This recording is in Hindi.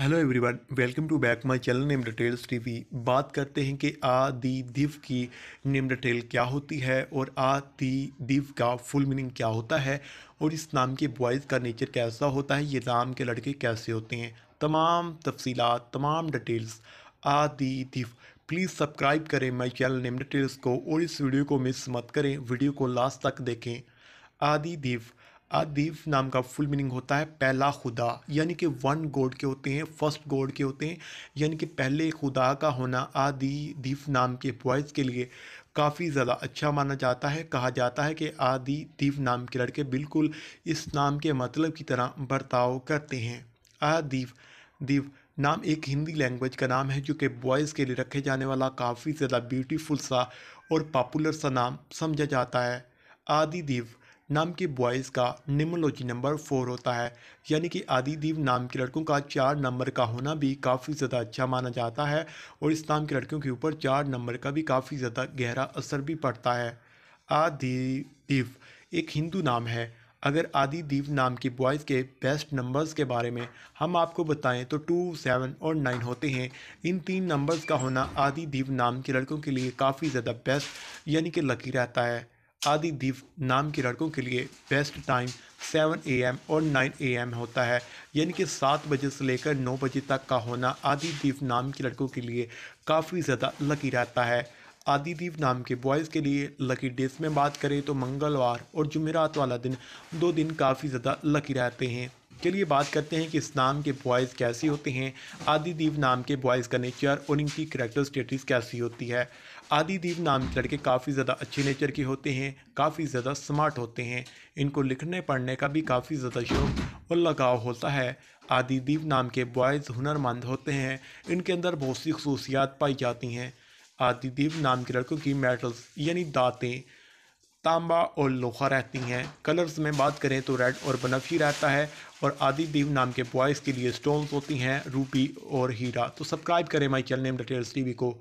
hello everyone welcome to back my channel name details TV बात करते हैं कि आ दी दिव की नेम डिटेल क्या होती है और आ दी दिव का फुल मीनिंग क्या होता है और इस नाम के बॉयज़ का नेचर कैसा होता है ये नाम के लड़के कैसे होते हैं तमाम तफसीलात तमाम डिटेल्स आ दी दिव प्लीज़ सब्सक्राइब करें माई चैनल नेम डिटेल्स को और इस वीडियो को मिस मत करें वीडियो को लास्ट तक देखें आदि दिव अदीव नाम का फुल मीनिंग होता है पहला खुदा यानी कि वन गॉड के होते हैं फर्स्ट गॉड के होते हैं यानी कि पहले खुदा का होना आदि दीफ नाम के बॉयज़ के लिए काफ़ी ज़्यादा अच्छा माना जाता है कहा जाता है कि आदि दीफ नाम के लड़के बिल्कुल इस नाम के मतलब की तरह बर्ताव करते हैं आदीव दीव नाम एक हिंदी लैंग्वेज का नाम है जो कि बॉयज़ के लिए रखे जाने वाला काफ़ी ज़्यादा ब्यूटीफुल सा और पॉपुलर सा नाम समझा जाता है आदि दीव नाम के बॉयज़ का निमोलॉजी नंबर फोर होता है यानी कि देव नाम के लड़कों का चार नंबर का होना भी काफ़ी ज़्यादा अच्छा माना जाता है और इस नाम के लड़कियों के ऊपर चार नंबर का भी काफ़ी ज़्यादा गहरा असर भी पड़ता है आदिदेव एक हिंदू नाम है अगर देव नाम के बॉयज़ के बेस्ट नंबर्स के बारे में हम आपको बताएं तो टू सेवन और नाइन होते हैं इन तीन नंबर्स का होना देव नाम के लड़कों के लिए काफ़ी ज़्यादा बेस्ट यानी कि लकी रहता है आदि दीप नाम के लड़कों के लिए बेस्ट टाइम 7 एम और 9 एम होता है यानी कि सात बजे से लेकर नौ बजे तक का होना आदि दीप नाम के लड़कों के लिए काफ़ी ज़्यादा लकी रहता है आदि आदिदीप नाम के बॉयज़ के लिए लकी डेज में बात करें तो मंगलवार और जुमेरात वाला दिन दो दिन काफ़ी ज़्यादा लकी रहते हैं चलिए बात करते हैं कि इस नाम के बॉयज़ कैसे होते हैं आदि आदिदीप नाम के बॉयज़ का नेचर और इनकी करेक्टर स्टेटस कैसी होती है आदिदीप नाम के लड़के काफ़ी ज़्यादा अच्छे नेचर के होते हैं काफ़ी ज़्यादा स्मार्ट होते हैं इनको लिखने पढ़ने का भी काफ़ी ज़्यादा शौक और लगाव होता है आदिदीप नाम के बॉयज़ हुनरमंद होते हैं इनके अंदर बहुत सी खसूसियात पाई जाती हैं आदिदीप नाम के लड़कों की मेटल्स यानी दाँतें तांबा और लोहा रहती हैं कलर्स में बात करें तो रेड और बनफी रहता है और देव नाम के बॉयज़ के लिए स्टोन्स होती हैं रूपी और हीरा तो सब्सक्राइब करें my channel name details TV को